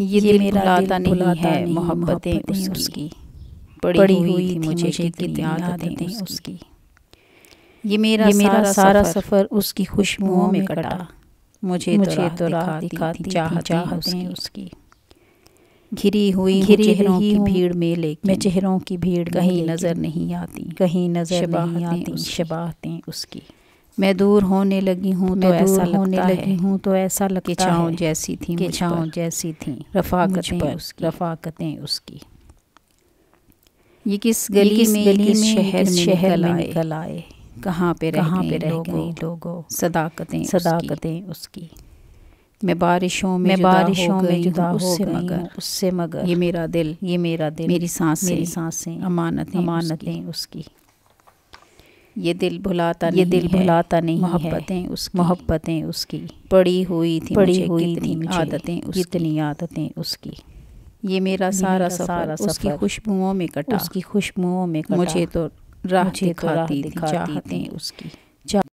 ये, ये मेरा भुलाता नहीं है मोहब्बतें उसकी पड़ी हुई थी मुझे कितनी आदतें उसकी ये मेरा ये मेरा सारा सफ़र उसकी खुशबुओं में कटा मुझे तो मुझे तो राह दिखाती चाह चाहतें उसकी घिरी हुई घिरी चेहरों की भीड़ में लेकिन मैं चेहरों की भीड़ कहीं नज़र नहीं आती कहीं नज़र नहीं आती शबाहतें उसकी मैं दूर होने लगी हूँ तो ऐसा होने लगी हूँ तो ऐसा लगता किछाओं जैसी थी किछाओं जैसी थी रफाकतें उसकी रफाकतें उसकी ये किस गली में गली किस शहर में शहर निकल आए कहाँ पे कहाँ पे रह गए लोगों सदाकतें सदाकतें उसकी मैं बारिशों में मैं बारिशों में जुदा उससे मगर उससे मगर ये मेरा दिल ये मेरा दिल मेरी सांसें मेरी सांसें अमानतें अमानतें उसकी ये दिल भुलाता ये दिल भुलाता नहीं मोहब्बतें उस मोहब्बतें उसकी पड़ी हुई थी पड़ी हुई थी आदतें कितनी आदतें उसकी ये मेरा सारा सारा उसकी खुशबुओं में कटा उसकी खुशबुओं में तो मुझे तो राह दिखाती दिखाती उसकी